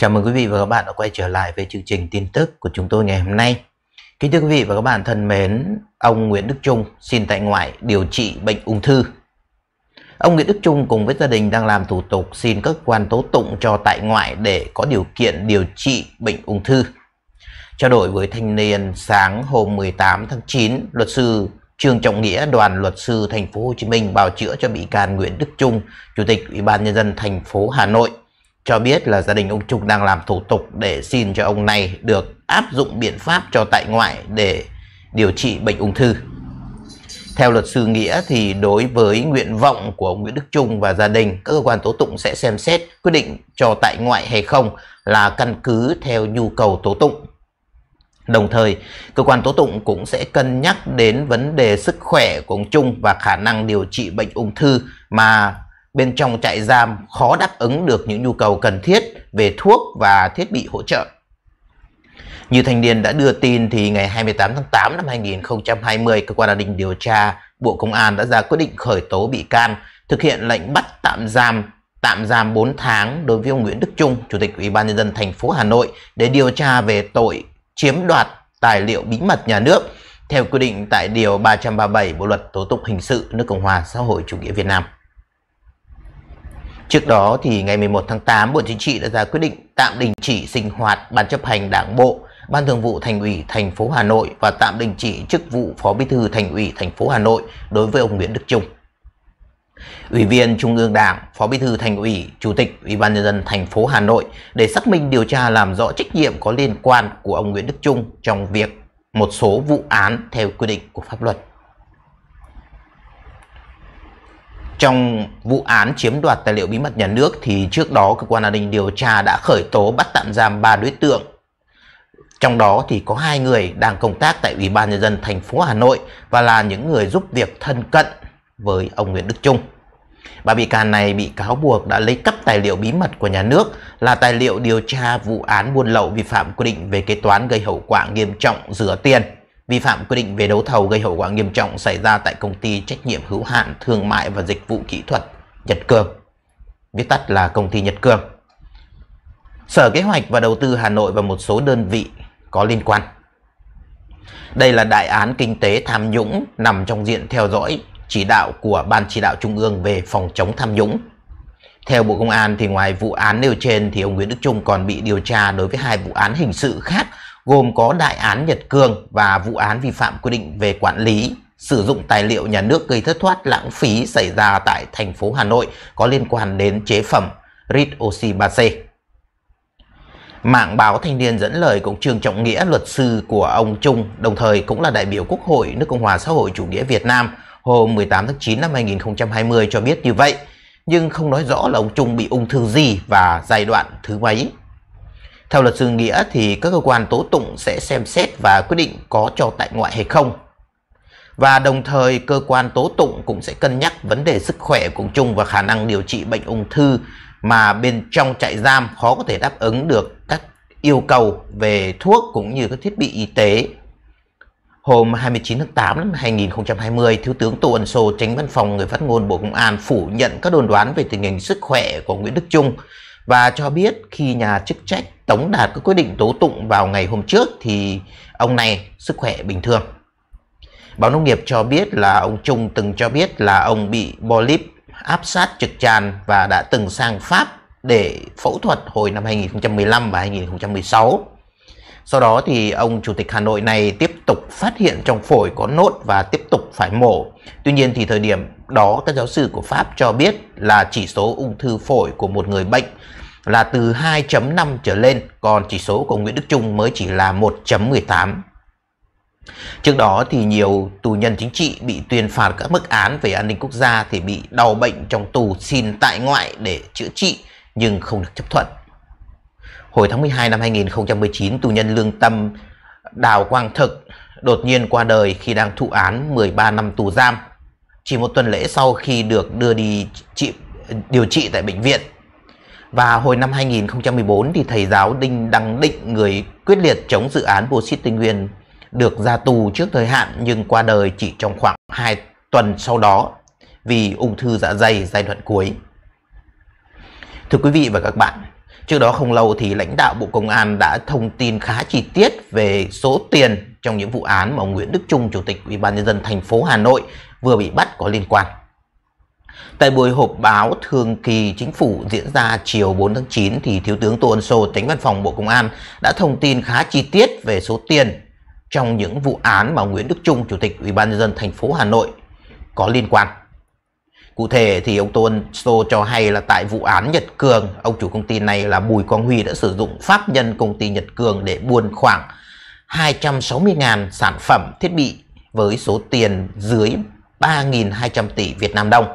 Chào mừng quý vị và các bạn đã quay trở lại với chương trình tin tức của chúng tôi ngày hôm nay. Kính thưa quý vị và các bạn thân mến, ông Nguyễn Đức Trung xin tại ngoại điều trị bệnh ung thư. Ông Nguyễn Đức Trung cùng với gia đình đang làm thủ tục xin các quan tố tụng cho tại ngoại để có điều kiện điều trị bệnh ung thư. Trao đổi với thanh niên sáng hôm 18 tháng 9, luật sư Trương Trọng Nghĩa, đoàn luật sư thành phố Hồ Chí Minh bào chữa cho bị can Nguyễn Đức Trung, Chủ tịch Ủy ban nhân dân thành phố Hà Nội cho biết là gia đình ông Trung đang làm thủ tục để xin cho ông này được áp dụng biện pháp cho tại ngoại để điều trị bệnh ung thư. Theo luật sư Nghĩa thì đối với nguyện vọng của ông Nguyễn Đức Trung và gia đình, các cơ quan tố tụng sẽ xem xét quyết định cho tại ngoại hay không là căn cứ theo nhu cầu tố tụng. Đồng thời, cơ quan tố tụng cũng sẽ cân nhắc đến vấn đề sức khỏe của ông Trung và khả năng điều trị bệnh ung thư mà bên trong trại giam khó đáp ứng được những nhu cầu cần thiết về thuốc và thiết bị hỗ trợ. Như thanh niên đã đưa tin thì ngày 28 tháng 8 năm 2020, cơ quan an ninh điều tra Bộ Công an đã ra quyết định khởi tố bị can, thực hiện lệnh bắt tạm giam tạm giam 4 tháng đối với ông Nguyễn Đức Trung, Chủ tịch Ủy ban nhân dân thành phố Hà Nội để điều tra về tội chiếm đoạt tài liệu bí mật nhà nước theo quy định tại điều 337 Bộ luật tố tụng hình sự nước Cộng hòa xã hội chủ nghĩa Việt Nam. Trước đó thì ngày 11 tháng 8, Bộ Chính trị đã ra quyết định tạm đình chỉ sinh hoạt Ban chấp hành Đảng bộ, Ban Thường vụ Thành ủy thành phố Hà Nội và tạm đình chỉ chức vụ Phó Bí thư Thành ủy thành phố Hà Nội đối với ông Nguyễn Đức Trung. Ủy viên Trung ương Đảng, Phó Bí thư Thành ủy, Chủ tịch Ủy ban nhân dân thành phố Hà Nội để xác minh điều tra làm rõ trách nhiệm có liên quan của ông Nguyễn Đức Trung trong việc một số vụ án theo quy định của pháp luật. trong vụ án chiếm đoạt tài liệu bí mật nhà nước thì trước đó cơ quan an ninh điều tra đã khởi tố bắt tạm giam ba đối tượng. Trong đó thì có hai người đang công tác tại Ủy ban nhân dân thành phố Hà Nội và là những người giúp việc thân cận với ông Nguyễn Đức Trung. Ba bị can này bị cáo buộc đã lấy cắp tài liệu bí mật của nhà nước là tài liệu điều tra vụ án buôn lậu vi phạm quy định về kế toán gây hậu quả nghiêm trọng rửa tiền vi phạm quy định về đấu thầu gây hậu quả nghiêm trọng xảy ra tại công ty trách nhiệm hữu hạn thương mại và dịch vụ kỹ thuật Nhật Cường, viết tắt là công ty Nhật Cường. Sở Kế hoạch và Đầu tư Hà Nội và một số đơn vị có liên quan. Đây là đại án kinh tế tham nhũng nằm trong diện theo dõi chỉ đạo của Ban chỉ đạo Trung ương về phòng chống tham nhũng. Theo Bộ Công an thì ngoài vụ án nêu trên thì ông Nguyễn Đức Trung còn bị điều tra đối với hai vụ án hình sự khác gồm có đại án Nhật Cường và vụ án vi phạm quy định về quản lý sử dụng tài liệu nhà nước gây thất thoát lãng phí xảy ra tại thành phố Hà Nội có liên quan đến chế phẩm Ritoxy 3C. Mạng báo Thanh niên dẫn lời cũng Trương Trọng Nghĩa, luật sư của ông Trung, đồng thời cũng là đại biểu Quốc hội nước Cộng hòa xã hội chủ nghĩa Việt Nam hôm 18 tháng 9 năm 2020 cho biết như vậy, nhưng không nói rõ là ông Trung bị ung thư gì và giai đoạn thứ mấy. Theo luật sư Nghĩa thì các cơ quan tố tụng sẽ xem xét và quyết định có cho tại ngoại hay không. Và đồng thời cơ quan tố tụng cũng sẽ cân nhắc vấn đề sức khỏe cùng Trung và khả năng điều trị bệnh ung thư mà bên trong trại giam khó có thể đáp ứng được các yêu cầu về thuốc cũng như các thiết bị y tế. Hôm 29 tháng 8 năm 2020, Thiếu tướng Tô Ân Sô, tránh văn phòng người phát ngôn Bộ Công an phủ nhận các đồn đoán về tình hình sức khỏe của Nguyễn Đức Trung và cho biết khi nhà chức trách tống đạt các quyết định tố tụng vào ngày hôm trước thì ông này sức khỏe bình thường. Báo nông nghiệp cho biết là ông Trung từng cho biết là ông bị polyp áp sát trực tràn và đã từng sang Pháp để phẫu thuật hồi năm 2015 và 2016. Sau đó thì ông chủ tịch Hà Nội này tiếp tục phát hiện trong phổi có nốt và tiếp tục phải mổ. Tuy nhiên thì thời điểm đó các giáo sư của Pháp cho biết là chỉ số ung thư phổi của một người bệnh là từ 2.5 trở lên, còn chỉ số của Nguyễn Đức Trung mới chỉ là 1.18. Trước đó thì nhiều tù nhân chính trị bị tuyên phạt các mức án về an ninh quốc gia thì bị đau bệnh trong tù xin tại ngoại để chữa trị nhưng không được chấp thuận. Hồi tháng 12 năm 2019, tù nhân lương tâm Đào Quang Thực đột nhiên qua đời khi đang thụ án 13 năm tù giam. Chỉ một tuần lễ sau khi được đưa đi trị, điều trị tại bệnh viện và hồi năm 2014 thì thầy giáo Đinh Đăng Định người quyết liệt chống dự án bô xít Tây Nguyên được ra tù trước thời hạn nhưng qua đời chỉ trong khoảng 2 tuần sau đó vì ung thư dạ dày giai đoạn cuối. Thưa quý vị và các bạn, trước đó không lâu thì lãnh đạo Bộ Công an đã thông tin khá chi tiết về số tiền trong những vụ án mà ông Nguyễn Đức Trung, Chủ tịch Ủy ban nhân dân thành phố Hà Nội vừa bị bắt có liên quan. Tại buổi họp báo thường kỳ chính phủ diễn ra chiều 4 tháng 9 thì Thiếu tướng Tô Ân Sô, tránh văn phòng Bộ Công an đã thông tin khá chi tiết về số tiền trong những vụ án mà Nguyễn Đức Trung, Chủ tịch Ủy ban nhân dân thành phố Hà Nội có liên quan. Cụ thể thì ông Tô Ân Sô cho hay là tại vụ án Nhật Cường, ông chủ công ty này là Bùi Quang Huy đã sử dụng pháp nhân công ty Nhật Cường để buôn khoảng 260.000 sản phẩm thiết bị với số tiền dưới 3.200 tỷ Việt Nam đồng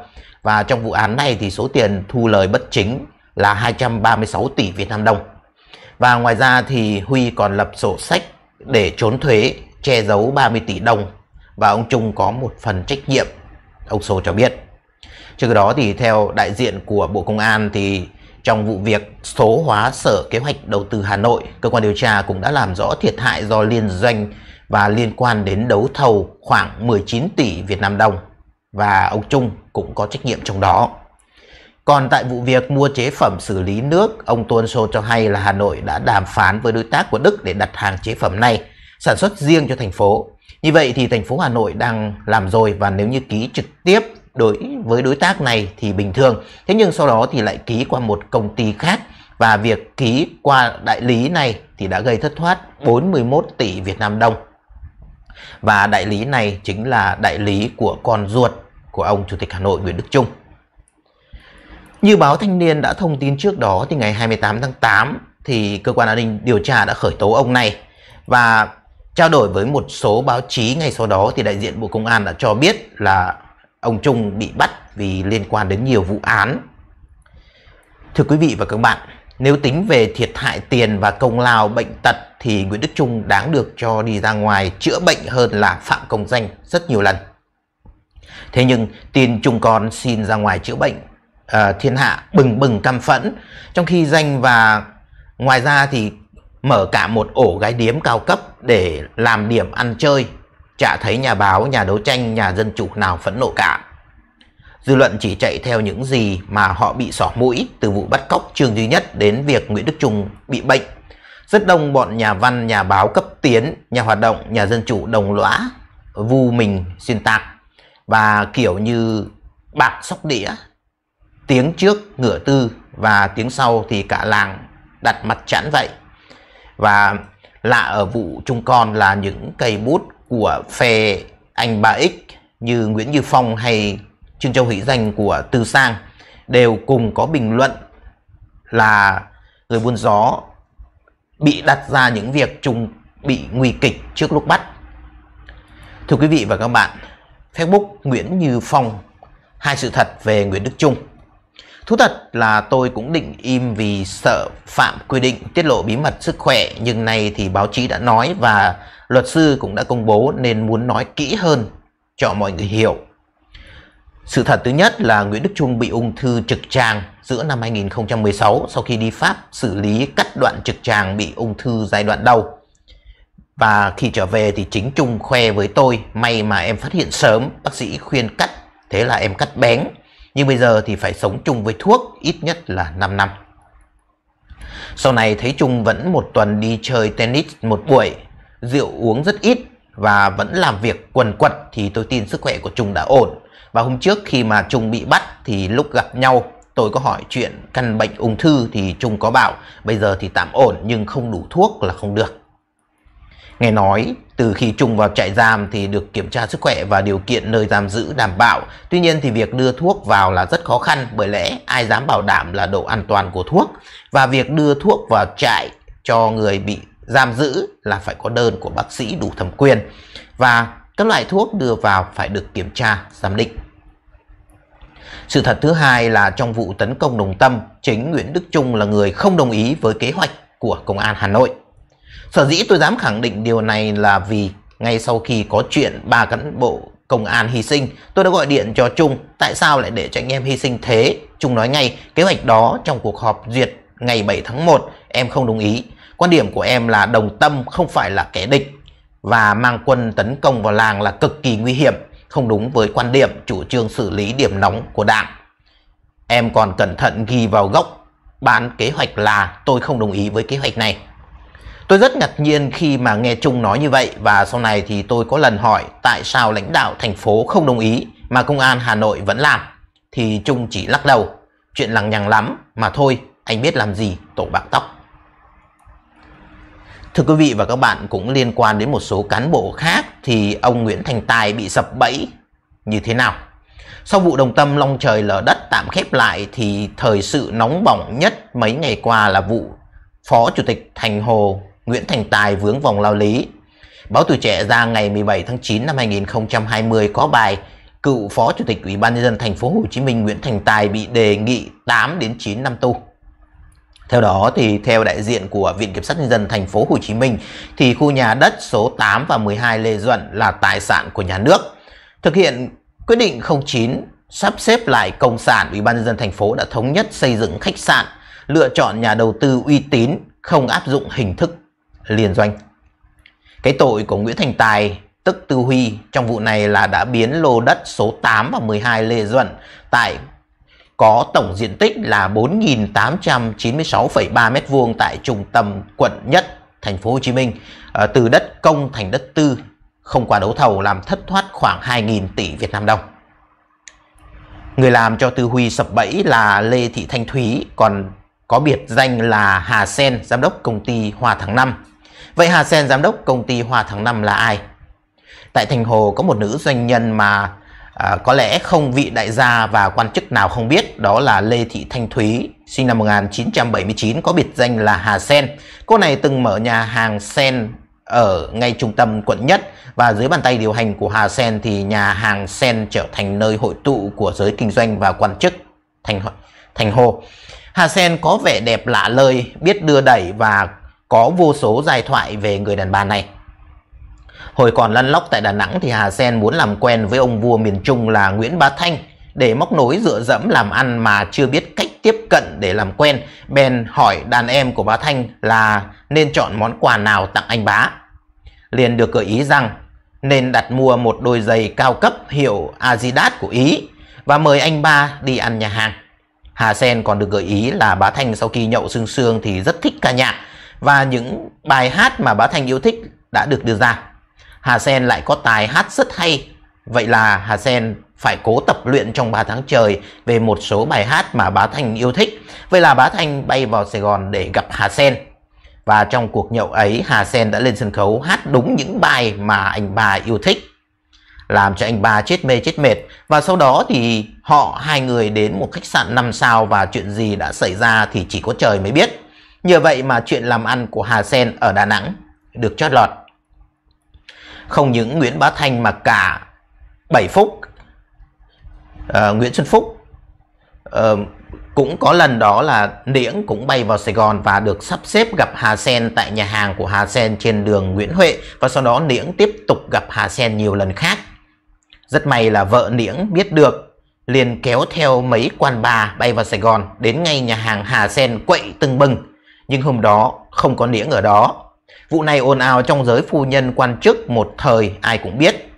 và trong vụ án này thì số tiền thu lời bất chính là 236 tỷ Việt Nam đồng. Và ngoài ra thì Huy còn lập sổ sách để trốn thuế che giấu 30 tỷ đồng và ông Trung có một phần trách nhiệm, ông Sô cho biết. Trước đó thì theo đại diện của Bộ Công an thì trong vụ việc số hóa Sở Kế hoạch Đầu tư Hà Nội, cơ quan điều tra cũng đã làm rõ thiệt hại do liên doanh và liên quan đến đấu thầu khoảng 19 tỷ Việt Nam đồng và ông Trung cũng có trách nhiệm trong đó. Còn tại vụ việc mua chế phẩm xử lý nước, ông Tuân Sô cho hay là Hà Nội đã đàm phán với đối tác của Đức để đặt hàng chế phẩm này, sản xuất riêng cho thành phố. Như vậy thì thành phố Hà Nội đang làm rồi và nếu như ký trực tiếp đối với đối tác này thì bình thường. Thế nhưng sau đó thì lại ký qua một công ty khác và việc ký qua đại lý này thì đã gây thất thoát 41 tỷ Việt Nam đồng và đại lý này chính là đại lý của con ruột của ông Chủ tịch Hà Nội Nguyễn Đức Trung. Như báo Thanh niên đã thông tin trước đó thì ngày 28 tháng 8 thì cơ quan an ninh điều tra đã khởi tố ông này và trao đổi với một số báo chí ngày sau đó thì đại diện Bộ Công an đã cho biết là ông Trung bị bắt vì liên quan đến nhiều vụ án. Thưa quý vị và các bạn, nếu tính về thiệt hại tiền và công lao bệnh tật thì Nguyễn Đức Trung đáng được cho đi ra ngoài chữa bệnh hơn là Phạm Công Danh rất nhiều lần. Thế nhưng tiền Trung con xin ra ngoài chữa bệnh, à, thiên hạ bừng bừng căm phẫn, trong khi Danh và ngoài ra thì mở cả một ổ gái điếm cao cấp để làm điểm ăn chơi, chả thấy nhà báo, nhà đấu tranh, nhà dân chủ nào phẫn nộ cả. Dư luận chỉ chạy theo những gì mà họ bị sỏ mũi từ vụ bắt cóc Trương Duy Nhất đến việc Nguyễn Đức Trung bị bệnh. Rất đông bọn nhà văn, nhà báo cấp tiến, nhà hoạt động, nhà dân chủ đồng lõa, vu mình xuyên tạc và kiểu như bạc sóc đĩa. Tiếng trước ngửa tư và tiếng sau thì cả làng đặt mặt chẵn dậy Và lạ ở vụ trung con là những cây bút của phe anh bà X như Nguyễn Như Phong hay Trương Châu Hỷ Danh của Từ Sang đều cùng có bình luận là người buôn gió bị đặt ra những việc chung bị nguy kịch trước lúc bắt. Thưa quý vị và các bạn, Facebook Nguyễn Như Phong hai sự thật về Nguyễn Đức Trung. Thú thật là tôi cũng định im vì sợ phạm quy định tiết lộ bí mật sức khỏe nhưng nay thì báo chí đã nói và luật sư cũng đã công bố nên muốn nói kỹ hơn cho mọi người hiểu. Sự thật thứ nhất là Nguyễn Đức Trung bị ung thư trực tràng giữa năm 2016 sau khi đi Pháp xử lý cắt đoạn trực tràng bị ung thư giai đoạn đầu. Và khi trở về thì chính Trung khoe với tôi, may mà em phát hiện sớm, bác sĩ khuyên cắt, thế là em cắt bén. Nhưng bây giờ thì phải sống chung với thuốc ít nhất là 5 năm. Sau này thấy Trung vẫn một tuần đi chơi tennis một buổi, rượu uống rất ít và vẫn làm việc quần quật thì tôi tin sức khỏe của Trung đã ổn và hôm trước khi mà Trung bị bắt thì lúc gặp nhau tôi có hỏi chuyện căn bệnh ung thư thì Trung có bảo bây giờ thì tạm ổn nhưng không đủ thuốc là không được. Nghe nói từ khi Trung vào trại giam thì được kiểm tra sức khỏe và điều kiện nơi giam giữ đảm bảo. Tuy nhiên thì việc đưa thuốc vào là rất khó khăn bởi lẽ ai dám bảo đảm là độ an toàn của thuốc. Và việc đưa thuốc vào trại cho người bị giam giữ là phải có đơn của bác sĩ đủ thẩm quyền. Và các loại thuốc đưa vào phải được kiểm tra, giám định. Sự thật thứ hai là trong vụ tấn công Đồng Tâm, chính Nguyễn Đức Trung là người không đồng ý với kế hoạch của Công an Hà Nội. Sở dĩ tôi dám khẳng định điều này là vì ngay sau khi có chuyện ba cán bộ công an hy sinh, tôi đã gọi điện cho Trung, tại sao lại để cho anh em hy sinh thế? Trung nói ngay, kế hoạch đó trong cuộc họp duyệt ngày 7 tháng 1, em không đồng ý. Quan điểm của em là đồng tâm không phải là kẻ địch và mang quân tấn công vào làng là cực kỳ nguy hiểm không đúng với quan điểm chủ trương xử lý điểm nóng của đảng. Em còn cẩn thận ghi vào gốc bán kế hoạch là tôi không đồng ý với kế hoạch này. Tôi rất ngạc nhiên khi mà nghe Trung nói như vậy và sau này thì tôi có lần hỏi tại sao lãnh đạo thành phố không đồng ý mà công an Hà Nội vẫn làm. Thì Trung chỉ lắc đầu, chuyện lằng nhằng lắm mà thôi, anh biết làm gì tổ bạc tóc. Thưa quý vị và các bạn cũng liên quan đến một số cán bộ khác thì ông Nguyễn Thành Tài bị sập bẫy như thế nào? Sau vụ đồng tâm long trời lở đất tạm khép lại thì thời sự nóng bỏng nhất mấy ngày qua là vụ Phó Chủ tịch Thành Hồ Nguyễn Thành Tài vướng vòng lao lý. Báo Tuổi Trẻ ra ngày 17 tháng 9 năm 2020 có bài cựu Phó Chủ tịch Ủy ban nhân dân thành phố Hồ Chí Minh Nguyễn Thành Tài bị đề nghị 8 đến 9 năm tù. Theo đó thì theo đại diện của Viện Kiểm sát nhân dân thành phố Hồ Chí Minh thì khu nhà đất số 8 và 12 Lê Duẩn là tài sản của nhà nước. Thực hiện quyết định 09 sắp xếp lại công sản, Ủy ban nhân dân thành phố đã thống nhất xây dựng khách sạn, lựa chọn nhà đầu tư uy tín, không áp dụng hình thức liên doanh. Cái tội của Nguyễn Thành Tài tức Tư Huy trong vụ này là đã biến lô đất số 8 và 12 Lê Duẩn tại có tổng diện tích là 4.896,3 m2 tại trung tâm quận nhất thành phố Hồ Chí Minh ờ, từ đất công thành đất tư không qua đấu thầu làm thất thoát khoảng 2.000 tỷ Việt Nam đồng. Người làm cho Tư Huy sập bẫy là Lê Thị Thanh Thúy, còn có biệt danh là Hà Sen, giám đốc công ty Hòa Tháng năm Vậy Hà Sen, giám đốc công ty Hòa Tháng năm là ai? Tại Thành Hồ có một nữ doanh nhân mà à, có lẽ không vị đại gia và quan chức nào không biết đó là Lê Thị Thanh Thúy sinh năm 1979 có biệt danh là Hà Sen. Cô này từng mở nhà hàng Sen ở ngay trung tâm quận nhất và dưới bàn tay điều hành của Hà Sen thì nhà hàng Sen trở thành nơi hội tụ của giới kinh doanh và quan chức thành thành hồ. Hà Sen có vẻ đẹp lạ lơi, biết đưa đẩy và có vô số giai thoại về người đàn bà này. Hồi còn lăn lóc tại Đà Nẵng thì Hà Sen muốn làm quen với ông vua miền Trung là Nguyễn Bá Thanh để móc nối dựa dẫm làm ăn mà chưa biết cách tiếp cận để làm quen. Bèn hỏi đàn em của Bá Thanh là nên chọn món quà nào tặng anh bá. Liền được gợi ý rằng nên đặt mua một đôi giày cao cấp hiệu Adidas của Ý và mời anh ba đi ăn nhà hàng. Hà Sen còn được gợi ý là Bá Thanh sau khi nhậu sương sương thì rất thích ca nhạc và những bài hát mà Bá Thanh yêu thích đã được đưa ra. Hà Sen lại có tài hát rất hay. Vậy là Hà Sen phải cố tập luyện trong 3 tháng trời về một số bài hát mà Bá Thành yêu thích. Vậy là Bá Thành bay vào Sài Gòn để gặp Hà Sen. Và trong cuộc nhậu ấy, Hà Sen đã lên sân khấu hát đúng những bài mà anh bà yêu thích. Làm cho anh bà chết mê chết mệt. Và sau đó thì họ hai người đến một khách sạn 5 sao và chuyện gì đã xảy ra thì chỉ có trời mới biết. Nhờ vậy mà chuyện làm ăn của Hà Sen ở Đà Nẵng được chót lọt không những Nguyễn Bá Thanh mà cả Bảy Phúc, uh, Nguyễn Xuân Phúc uh, cũng có lần đó là Niễng cũng bay vào Sài Gòn và được sắp xếp gặp Hà Sen tại nhà hàng của Hà Sen trên đường Nguyễn Huệ và sau đó Niễng tiếp tục gặp Hà Sen nhiều lần khác. Rất may là vợ Niễng biết được liền kéo theo mấy quan bà bay vào Sài Gòn đến ngay nhà hàng Hà Sen quậy tưng bừng nhưng hôm đó không có Niễng ở đó Vụ này ồn ào trong giới phu nhân quan chức một thời ai cũng biết.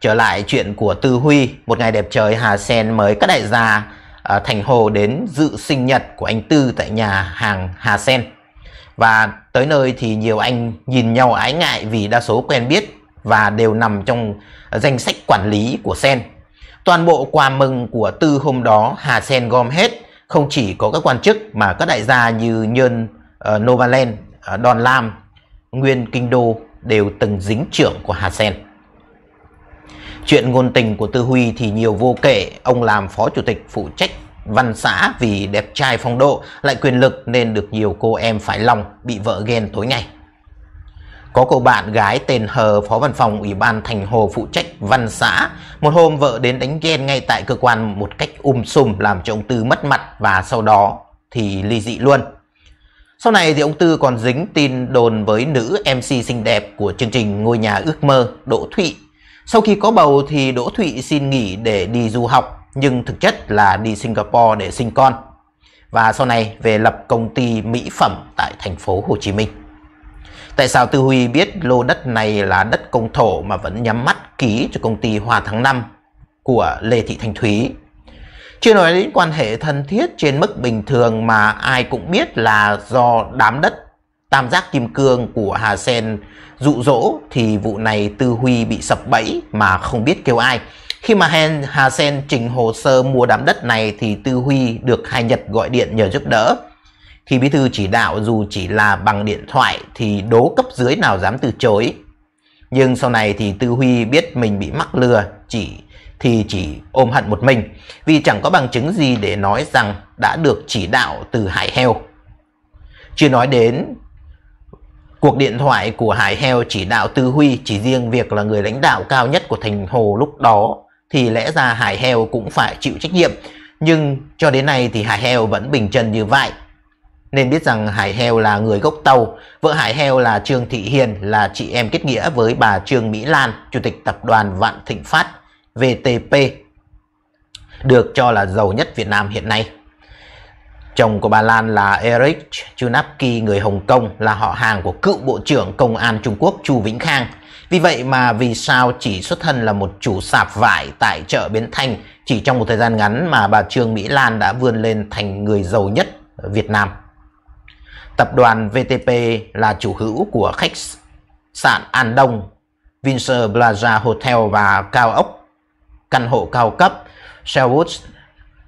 Trở lại chuyện của Tư Huy, một ngày đẹp trời Hà Sen mời các đại gia ở à, Thành Hồ đến dự sinh nhật của anh Tư tại nhà hàng Hà Sen. Và tới nơi thì nhiều anh nhìn nhau ái ngại vì đa số quen biết và đều nằm trong danh sách quản lý của Sen. Toàn bộ quà mừng của Tư hôm đó Hà Sen gom hết, không chỉ có các quan chức mà các đại gia như Nhơn, uh, Novaland, uh, ờ, Don Lam, nguyên kinh đô đều từng dính trưởng của Hà Sen. Chuyện ngôn tình của Tư Huy thì nhiều vô kể, ông làm phó chủ tịch phụ trách văn xã vì đẹp trai phong độ, lại quyền lực nên được nhiều cô em phải lòng, bị vợ ghen tối ngày. Có cô bạn gái tên Hờ, phó văn phòng Ủy ban Thành Hồ phụ trách văn xã. Một hôm vợ đến đánh ghen ngay tại cơ quan một cách um sùm làm cho ông Tư mất mặt và sau đó thì ly dị luôn. Sau này thì ông Tư còn dính tin đồn với nữ MC xinh đẹp của chương trình Ngôi nhà ước mơ Đỗ Thụy. Sau khi có bầu thì Đỗ Thụy xin nghỉ để đi du học nhưng thực chất là đi Singapore để sinh con. Và sau này về lập công ty mỹ phẩm tại thành phố Hồ Chí Minh. Tại sao Tư Huy biết lô đất này là đất công thổ mà vẫn nhắm mắt ký cho công ty Hòa Tháng 5 của Lê Thị Thanh Thúy chưa nói đến quan hệ thân thiết trên mức bình thường mà ai cũng biết là do đám đất tam giác kim cương của Hà Sen dụ dỗ thì vụ này Tư Huy bị sập bẫy mà không biết kêu ai. Khi mà Hà Sen trình hồ sơ mua đám đất này thì Tư Huy được Hai Nhật gọi điện nhờ giúp đỡ. Thì bí thư chỉ đạo dù chỉ là bằng điện thoại thì đố cấp dưới nào dám từ chối. Nhưng sau này thì Tư Huy biết mình bị mắc lừa chỉ thì chỉ ôm hận một mình vì chẳng có bằng chứng gì để nói rằng đã được chỉ đạo từ Hải Heo. Chưa nói đến cuộc điện thoại của Hải Heo chỉ đạo Tư Huy chỉ riêng việc là người lãnh đạo cao nhất của thành hồ lúc đó thì lẽ ra Hải Heo cũng phải chịu trách nhiệm. Nhưng cho đến nay thì Hải Heo vẫn bình chân như vậy. Nên biết rằng Hải Heo là người gốc Tàu, vợ Hải Heo là Trương Thị Hiền là chị em kết nghĩa với bà Trương Mỹ Lan, chủ tịch tập đoàn Vạn Thịnh Phát. VTP được cho là giàu nhất Việt Nam hiện nay. Chồng của bà Lan là Eric Chunapki người Hồng Kông là họ hàng của cựu Bộ trưởng Công an Trung Quốc Chu Vĩnh Khang. Vì vậy mà vì sao chỉ xuất thân là một chủ sạp vải tại chợ Bến Thành chỉ trong một thời gian ngắn mà bà Trương Mỹ Lan đã vươn lên thành người giàu nhất Việt Nam. Tập đoàn VTP là chủ hữu của khách sạn An Đông, Windsor Plaza Hotel và cao ốc căn hộ cao cấp Sherwood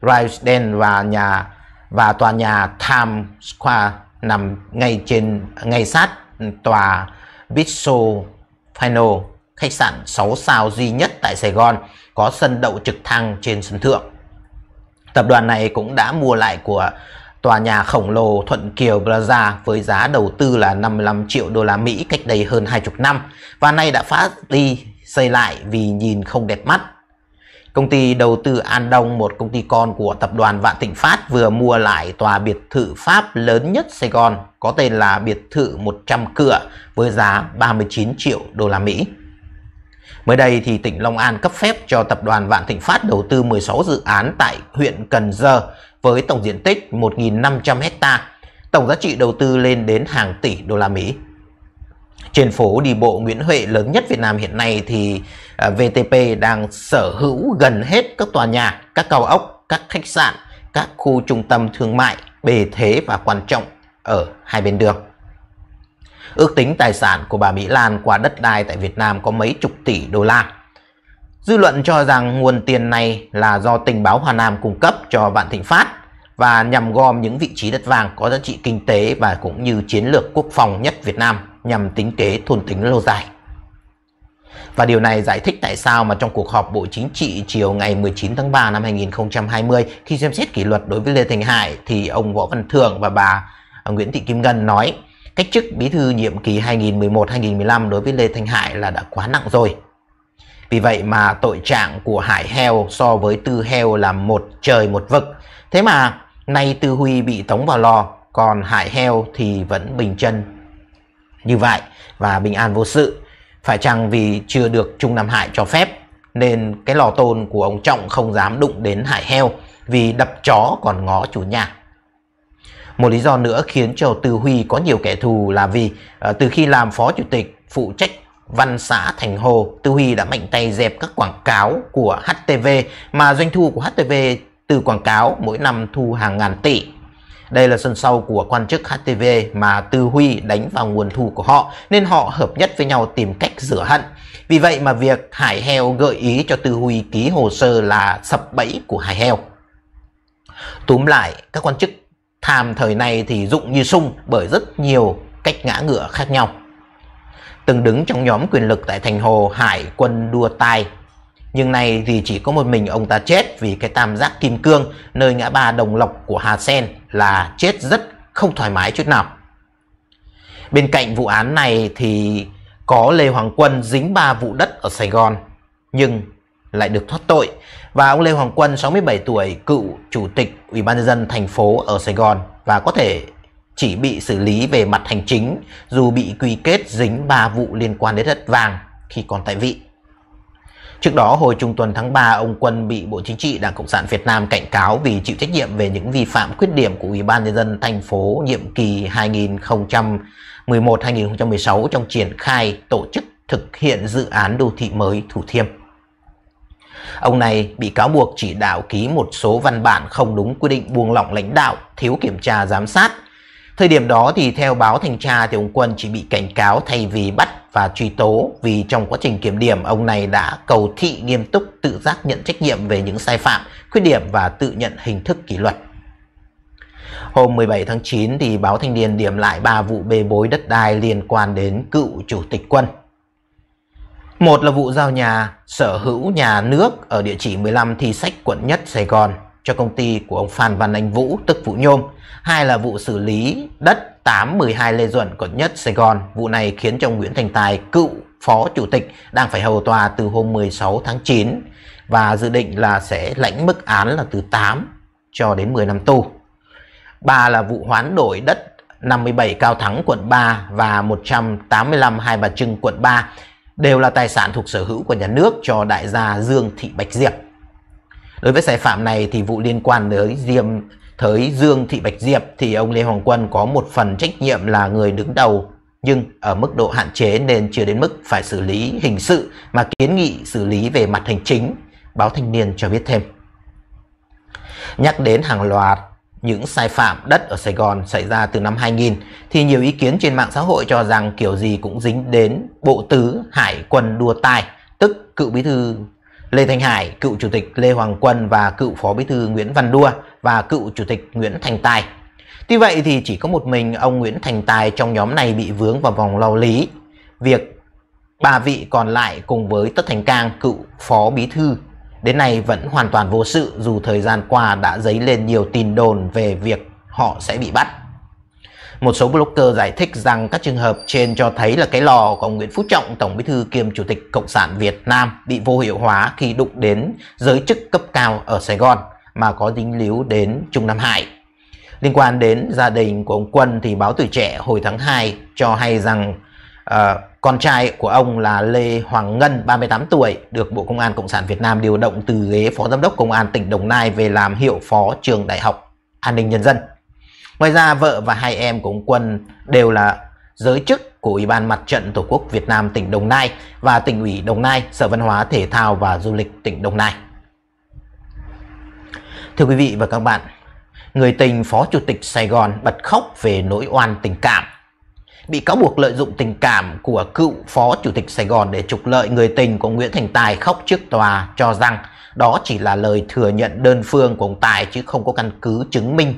Residence và nhà và tòa nhà Times Square nằm ngay trên ngay sát tòa final khách sạn 6 sao duy nhất tại Sài Gòn, có sân đậu trực thăng trên sân thượng. Tập đoàn này cũng đã mua lại của tòa nhà khổng lồ Thuận Kiều Plaza với giá đầu tư là 55 triệu đô la Mỹ cách đây hơn 20 năm và nay đã phá đi xây lại vì nhìn không đẹp mắt Công ty đầu tư An Đông, một công ty con của tập đoàn Vạn Thịnh Phát vừa mua lại tòa biệt thự Pháp lớn nhất Sài Gòn có tên là biệt thự 100 cửa với giá 39 triệu đô la Mỹ. Mới đây thì tỉnh Long An cấp phép cho tập đoàn Vạn Thịnh Phát đầu tư 16 dự án tại huyện Cần Giờ với tổng diện tích 1.500 hecta tổng giá trị đầu tư lên đến hàng tỷ đô la Mỹ. Trên phố đi bộ Nguyễn Huệ lớn nhất Việt Nam hiện nay thì Ờ, VTP đang sở hữu gần hết các tòa nhà, các cao ốc, các khách sạn, các khu trung tâm thương mại bề thế và quan trọng ở hai bên đường. Ước tính tài sản của bà Mỹ Lan qua đất đai tại Việt Nam có mấy chục tỷ đô la. Dư luận cho rằng nguồn tiền này là do tình báo Hà Nam cung cấp cho Vạn Thịnh Phát và nhằm gom những vị trí đất vàng có giá trị kinh tế và cũng như chiến lược quốc phòng nhất Việt Nam nhằm tính kế thôn tính lâu dài. Và điều này giải thích tại sao mà trong cuộc họp Bộ Chính trị chiều ngày 19 tháng 3 năm 2020 khi xem xét kỷ luật đối với Lê Thành Hải thì ông Võ Văn Thưởng và bà Nguyễn Thị Kim Ngân nói cách chức bí thư nhiệm kỳ 2011-2015 đối với Lê Thành Hải là đã quá nặng rồi. Vì vậy mà tội trạng của Hải heo so với Tư heo là một trời một vực. Thế mà nay Tư Huy bị tống vào lò, còn Hải heo thì vẫn bình chân như vậy và bình an vô sự. Phải chăng vì chưa được Trung Nam Hải cho phép nên cái lò tôn của ông Trọng không dám đụng đến hải heo vì đập chó còn ngó chủ nhà. Một lý do nữa khiến cho Từ Huy có nhiều kẻ thù là vì ờ, từ khi làm phó chủ tịch phụ trách văn xã Thành Hồ, Tư Huy đã mạnh tay dẹp các quảng cáo của HTV mà doanh thu của HTV từ quảng cáo mỗi năm thu hàng ngàn tỷ. Đây là sân sau của quan chức HTV mà Tư Huy đánh vào nguồn thu của họ nên họ hợp nhất với nhau tìm cách rửa hận. Vì vậy mà việc Hải Heo gợi ý cho Tư Huy ký hồ sơ là sập bẫy của Hải Heo. Túm lại, các quan chức tham thời này thì dụng như sung bởi rất nhiều cách ngã ngựa khác nhau. Từng đứng trong nhóm quyền lực tại thành hồ, Hải quân đua tai nhưng nay thì chỉ có một mình ông ta chết vì cái tam giác kim cương nơi ngã ba đồng lộc của Hà Sen là chết rất không thoải mái chút nào. Bên cạnh vụ án này thì có Lê Hoàng Quân dính ba vụ đất ở Sài Gòn nhưng lại được thoát tội và ông Lê Hoàng Quân 67 tuổi cựu chủ tịch Ủy ban nhân dân thành phố ở Sài Gòn và có thể chỉ bị xử lý về mặt hành chính dù bị quy kết dính ba vụ liên quan đến đất vàng khi còn tại vị. Trước đó hồi trung tuần tháng 3, ông Quân bị Bộ Chính trị Đảng Cộng sản Việt Nam cảnh cáo vì chịu trách nhiệm về những vi phạm khuyết điểm của Ủy ban nhân dân thành phố nhiệm kỳ 2011-2016 trong triển khai tổ chức thực hiện dự án đô thị mới Thủ Thiêm. Ông này bị cáo buộc chỉ đạo ký một số văn bản không đúng quy định buông lỏng lãnh đạo, thiếu kiểm tra giám sát, Thời điểm đó thì theo báo thanh tra thì ông Quân chỉ bị cảnh cáo thay vì bắt và truy tố vì trong quá trình kiểm điểm ông này đã cầu thị nghiêm túc tự giác nhận trách nhiệm về những sai phạm, khuyết điểm và tự nhận hình thức kỷ luật. Hôm 17 tháng 9 thì báo Thanh niên điểm lại 3 vụ bê bối đất đai liên quan đến cựu chủ tịch quân. Một là vụ giao nhà sở hữu nhà nước ở địa chỉ 15 Thi Sách, quận Nhất, Sài Gòn cho công ty của ông Phan Văn Anh Vũ tức Vũ Nhôm. Hai là vụ xử lý đất 812 Lê Duẩn quận nhất Sài Gòn. Vụ này khiến cho ông Nguyễn Thành Tài cựu phó chủ tịch đang phải hầu tòa từ hôm 16 tháng 9 và dự định là sẽ lãnh mức án là từ 8 cho đến 10 năm tù. Ba là vụ hoán đổi đất 57 Cao Thắng quận 3 và 185 Hai Bà Trưng quận 3 đều là tài sản thuộc sở hữu của nhà nước cho đại gia Dương Thị Bạch Diệp. Đối với sai phạm này thì vụ liên quan tới Diêm Thới Dương Thị Bạch Diệp thì ông Lê Hoàng Quân có một phần trách nhiệm là người đứng đầu nhưng ở mức độ hạn chế nên chưa đến mức phải xử lý hình sự mà kiến nghị xử lý về mặt hành chính, báo Thanh niên cho biết thêm. Nhắc đến hàng loạt những sai phạm đất ở Sài Gòn xảy ra từ năm 2000 thì nhiều ý kiến trên mạng xã hội cho rằng kiểu gì cũng dính đến bộ tứ Hải quân đua tài, tức cựu bí thư Lê Thành Hải, cựu chủ tịch Lê Hoàng Quân và cựu phó bí thư Nguyễn Văn Đua và cựu chủ tịch Nguyễn Thành Tài. Tuy vậy thì chỉ có một mình ông Nguyễn Thành Tài trong nhóm này bị vướng vào vòng lao lý. Việc ba vị còn lại cùng với Tất Thành Cang, cựu phó bí thư đến nay vẫn hoàn toàn vô sự dù thời gian qua đã dấy lên nhiều tin đồn về việc họ sẽ bị bắt. Một số blogger giải thích rằng các trường hợp trên cho thấy là cái lò của ông Nguyễn Phú Trọng, Tổng Bí thư kiêm Chủ tịch Cộng sản Việt Nam bị vô hiệu hóa khi đụng đến giới chức cấp cao ở Sài Gòn mà có dính líu đến Trung Nam Hải. Liên quan đến gia đình của ông Quân thì báo Tuổi Trẻ hồi tháng 2 cho hay rằng uh, con trai của ông là Lê Hoàng Ngân, 38 tuổi, được Bộ Công an Cộng sản Việt Nam điều động từ ghế Phó Giám đốc Công an tỉnh Đồng Nai về làm hiệu phó trường Đại học An ninh Nhân dân. Ngoài ra vợ và hai em của ông Quân đều là giới chức của Ủy ban Mặt trận Tổ quốc Việt Nam tỉnh Đồng Nai và tỉnh ủy Đồng Nai, Sở Văn hóa Thể thao và Du lịch tỉnh Đồng Nai. Thưa quý vị và các bạn, người tình Phó Chủ tịch Sài Gòn bật khóc về nỗi oan tình cảm. Bị cáo buộc lợi dụng tình cảm của cựu Phó Chủ tịch Sài Gòn để trục lợi người tình của Nguyễn Thành Tài khóc trước tòa cho rằng đó chỉ là lời thừa nhận đơn phương của ông Tài chứ không có căn cứ chứng minh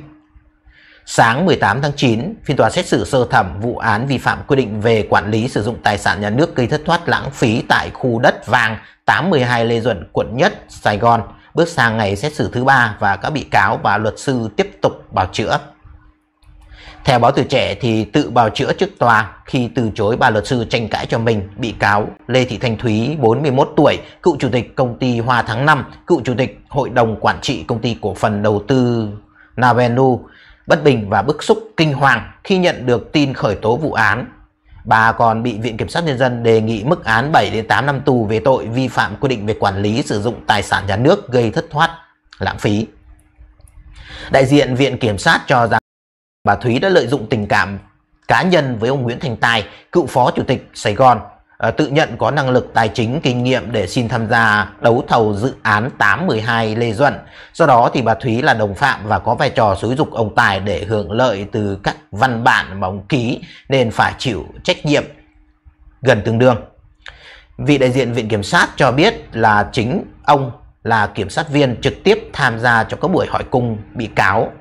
Sáng 18 tháng 9, phiên tòa xét xử sơ thẩm vụ án vi phạm quy định về quản lý sử dụng tài sản nhà nước gây thất thoát lãng phí tại khu đất vàng 82 Lê Duẩn, quận Nhất, Sài Gòn bước sang ngày xét xử thứ ba và các bị cáo và luật sư tiếp tục bào chữa. Theo báo tuổi trẻ thì tự bào chữa trước tòa khi từ chối bà luật sư tranh cãi cho mình, bị cáo Lê Thị Thanh Thúy, 41 tuổi, cựu chủ tịch công ty Hoa Tháng 5, cựu chủ tịch hội đồng quản trị công ty cổ phần đầu tư Navenu bất bình và bức xúc kinh hoàng khi nhận được tin khởi tố vụ án. Bà còn bị Viện Kiểm sát Nhân dân đề nghị mức án 7 đến 8 năm tù về tội vi phạm quy định về quản lý sử dụng tài sản nhà nước gây thất thoát, lãng phí. Đại diện Viện Kiểm sát cho rằng bà Thúy đã lợi dụng tình cảm cá nhân với ông Nguyễn Thành Tài, cựu phó chủ tịch Sài Gòn Ờ, tự nhận có năng lực tài chính kinh nghiệm để xin tham gia đấu thầu dự án 812 Lê Duẩn. Do đó thì bà Thúy là đồng phạm và có vai trò xúi dục ông Tài để hưởng lợi từ các văn bản bóng ký nên phải chịu trách nhiệm gần tương đương. Vị đại diện Viện Kiểm sát cho biết là chính ông là kiểm sát viên trực tiếp tham gia cho các buổi hỏi cung bị cáo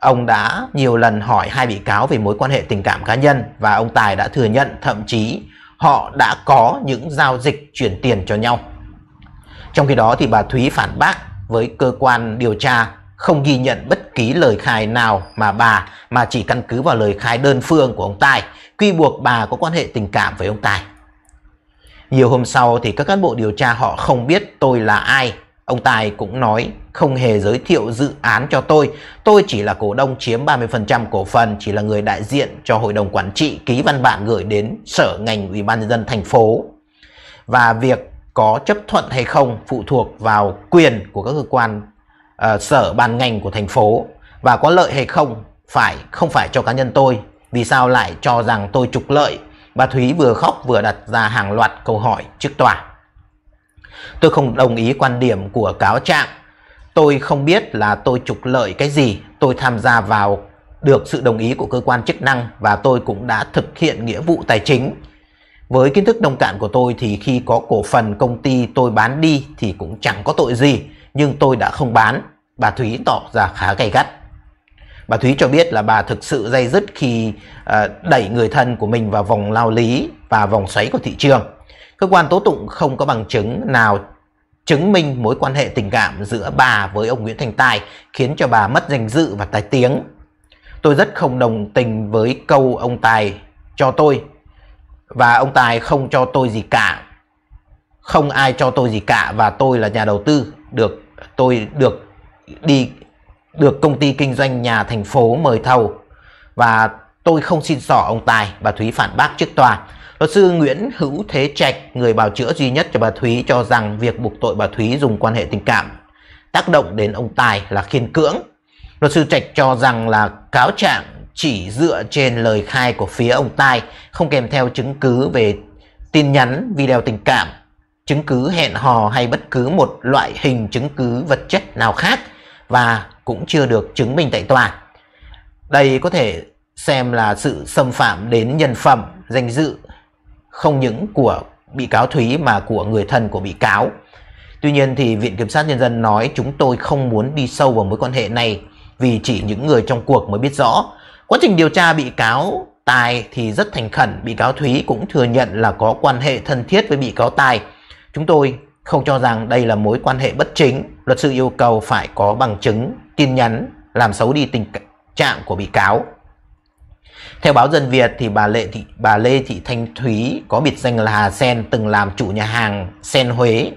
Ông đã nhiều lần hỏi hai bị cáo về mối quan hệ tình cảm cá nhân và ông Tài đã thừa nhận thậm chí họ đã có những giao dịch chuyển tiền cho nhau. Trong khi đó thì bà Thúy phản bác với cơ quan điều tra không ghi nhận bất kỳ lời khai nào mà bà mà chỉ căn cứ vào lời khai đơn phương của ông Tài, quy buộc bà có quan hệ tình cảm với ông Tài. Nhiều hôm sau thì các cán bộ điều tra họ không biết tôi là ai, ông Tài cũng nói không hề giới thiệu dự án cho tôi. Tôi chỉ là cổ đông chiếm 30% cổ phần, chỉ là người đại diện cho hội đồng quản trị ký văn bản gửi đến sở ngành ủy ban nhân dân thành phố. Và việc có chấp thuận hay không phụ thuộc vào quyền của các cơ quan uh, sở ban ngành của thành phố và có lợi hay không phải không phải cho cá nhân tôi. Vì sao lại cho rằng tôi trục lợi? Bà Thúy vừa khóc vừa đặt ra hàng loạt câu hỏi trước tòa. Tôi không đồng ý quan điểm của cáo trạng Tôi không biết là tôi trục lợi cái gì, tôi tham gia vào được sự đồng ý của cơ quan chức năng và tôi cũng đã thực hiện nghĩa vụ tài chính. Với kiến thức nông cạn của tôi thì khi có cổ phần công ty tôi bán đi thì cũng chẳng có tội gì, nhưng tôi đã không bán. Bà Thúy tỏ ra khá gay gắt. Bà Thúy cho biết là bà thực sự dây dứt khi uh, đẩy người thân của mình vào vòng lao lý và vòng xoáy của thị trường. Cơ quan tố tụng không có bằng chứng nào chứng minh mối quan hệ tình cảm giữa bà với ông Nguyễn Thành Tài khiến cho bà mất danh dự và tài tiếng. Tôi rất không đồng tình với câu ông Tài cho tôi và ông Tài không cho tôi gì cả. Không ai cho tôi gì cả và tôi là nhà đầu tư được tôi được đi được công ty kinh doanh nhà thành phố mời thầu và tôi không xin xỏ ông Tài, bà Thúy phản bác trước tòa. Luật sư Nguyễn Hữu Thế Trạch, người bào chữa duy nhất cho bà Thúy cho rằng việc buộc tội bà Thúy dùng quan hệ tình cảm tác động đến ông Tài là khiên cưỡng. Luật sư Trạch cho rằng là cáo trạng chỉ dựa trên lời khai của phía ông Tài không kèm theo chứng cứ về tin nhắn, video tình cảm, chứng cứ hẹn hò hay bất cứ một loại hình chứng cứ vật chất nào khác và cũng chưa được chứng minh tại tòa. Đây có thể xem là sự xâm phạm đến nhân phẩm, danh dự không những của bị cáo Thúy mà của người thân của bị cáo. Tuy nhiên thì Viện Kiểm sát Nhân dân nói chúng tôi không muốn đi sâu vào mối quan hệ này vì chỉ những người trong cuộc mới biết rõ. Quá trình điều tra bị cáo Tài thì rất thành khẩn, bị cáo Thúy cũng thừa nhận là có quan hệ thân thiết với bị cáo Tài. Chúng tôi không cho rằng đây là mối quan hệ bất chính, luật sư yêu cầu phải có bằng chứng, tin nhắn, làm xấu đi tình trạng của bị cáo. Theo báo Dân Việt thì bà lệ Thị bà Lê Thị Thanh Thúy có biệt danh là Hà Sen từng làm chủ nhà hàng Sen Huế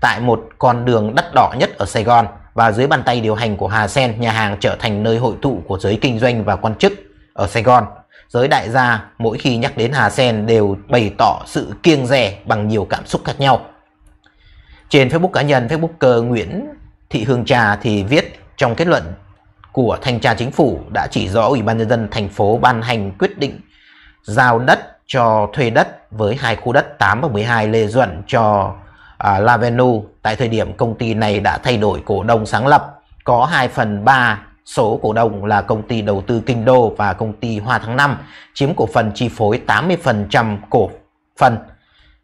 tại một con đường đắt đỏ nhất ở Sài Gòn và dưới bàn tay điều hành của Hà Sen, nhà hàng trở thành nơi hội tụ của giới kinh doanh và quan chức ở Sài Gòn. Giới đại gia mỗi khi nhắc đến Hà Sen đều bày tỏ sự kiêng rẻ bằng nhiều cảm xúc khác nhau. Trên Facebook cá nhân, Facebooker Nguyễn Thị Hương Trà thì viết trong kết luận của Thanh tra Chính phủ đã chỉ rõ Ủy ban nhân dân thành phố ban hành quyết định giao đất cho thuê đất với hai khu đất 8 và 12 Lê Duẩn cho à, Lavenu. Tại thời điểm công ty này đã thay đổi cổ đông sáng lập, có 2 phần 3 số cổ đông là công ty đầu tư Kinh Đô và công ty Hoa Tháng 5 chiếm cổ phần chi phối 80% cổ phần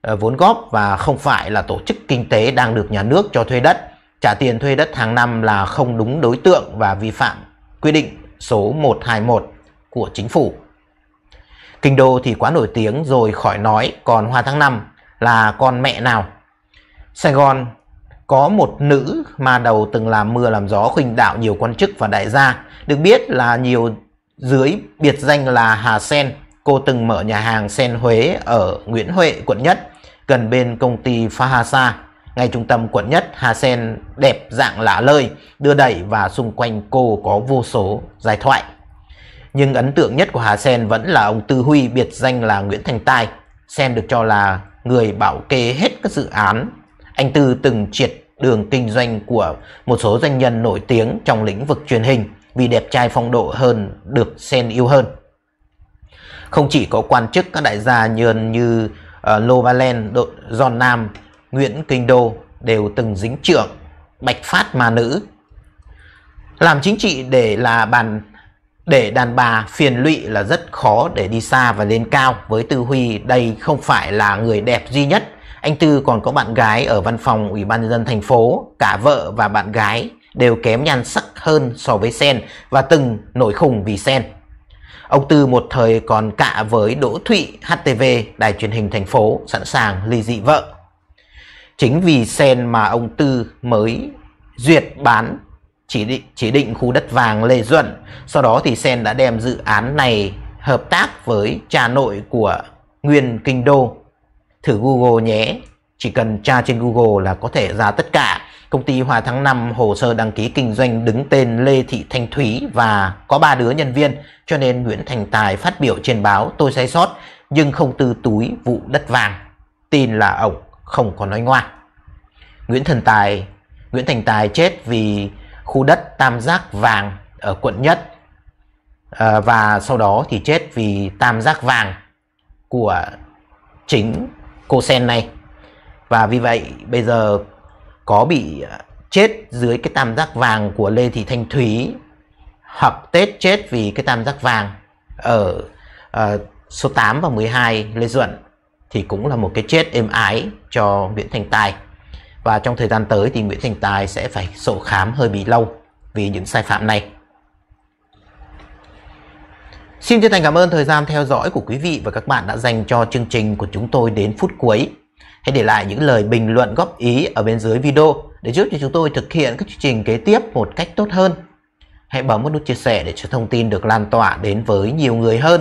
ờ, vốn góp và không phải là tổ chức kinh tế đang được nhà nước cho thuê đất trả tiền thuê đất hàng năm là không đúng đối tượng và vi phạm quy định số 121 của chính phủ. Kinh đô thì quá nổi tiếng rồi khỏi nói còn Hoa Tháng Năm là con mẹ nào. Sài Gòn có một nữ mà đầu từng làm mưa làm gió khuynh đạo nhiều quan chức và đại gia, được biết là nhiều dưới biệt danh là Hà Sen. Cô từng mở nhà hàng Sen Huế ở Nguyễn Huệ, quận Nhất, gần bên công ty Phahasa ngay trung tâm quận nhất, Hà Sen đẹp dạng lả lơi, đưa đẩy và xung quanh cô có vô số giải thoại. Nhưng ấn tượng nhất của Hà Sen vẫn là ông Tư Huy biệt danh là Nguyễn Thành Tài. Sen được cho là người bảo kê hết các dự án. Anh Tư từng triệt đường kinh doanh của một số doanh nhân nổi tiếng trong lĩnh vực truyền hình vì đẹp trai phong độ hơn được Sen yêu hơn. Không chỉ có quan chức các đại gia như, như uh, Lô Valen, John Nam, Nguyễn Kinh Đô đều từng dính trưởng bạch phát mà nữ. Làm chính trị để là bàn để đàn bà phiền lụy là rất khó để đi xa và lên cao. Với Tư Huy đây không phải là người đẹp duy nhất. Anh Tư còn có bạn gái ở văn phòng Ủy ban nhân dân thành phố, cả vợ và bạn gái đều kém nhan sắc hơn so với Sen và từng nổi khùng vì Sen. Ông Tư một thời còn cạ với Đỗ Thụy, HTV, đài truyền hình thành phố, sẵn sàng ly dị vợ. Chính vì sen mà ông Tư mới duyệt bán chỉ định, chỉ định khu đất vàng Lê Duẩn. Sau đó thì Sen đã đem dự án này hợp tác với cha nội của Nguyên Kinh Đô. Thử Google nhé, chỉ cần tra trên Google là có thể ra tất cả. Công ty Hòa tháng 5 hồ sơ đăng ký kinh doanh đứng tên Lê Thị Thanh Thúy và có ba đứa nhân viên, cho nên Nguyễn Thành Tài phát biểu trên báo tôi sai sót nhưng không tư túi vụ đất vàng. Tin là ổng không có nói ngoa. Nguyễn Thần Tài, Nguyễn Thành Tài chết vì khu đất tam giác vàng ở quận Nhất à, và sau đó thì chết vì tam giác vàng của chính cô sen này. Và vì vậy bây giờ có bị à, chết dưới cái tam giác vàng của Lê Thị Thanh Thúy hoặc Tết chết vì cái tam giác vàng ở uh, số 8 và 12 Lê Duẩn thì cũng là một cái chết êm ái cho Nguyễn Thành Tài. Và trong thời gian tới thì Nguyễn Thành Tài sẽ phải sổ khám hơi bị lâu vì những sai phạm này. Xin chân thành cảm ơn thời gian theo dõi của quý vị và các bạn đã dành cho chương trình của chúng tôi đến phút cuối. Hãy để lại những lời bình luận góp ý ở bên dưới video để giúp cho chúng tôi thực hiện các chương trình kế tiếp một cách tốt hơn. Hãy bấm nút chia sẻ để cho thông tin được lan tỏa đến với nhiều người hơn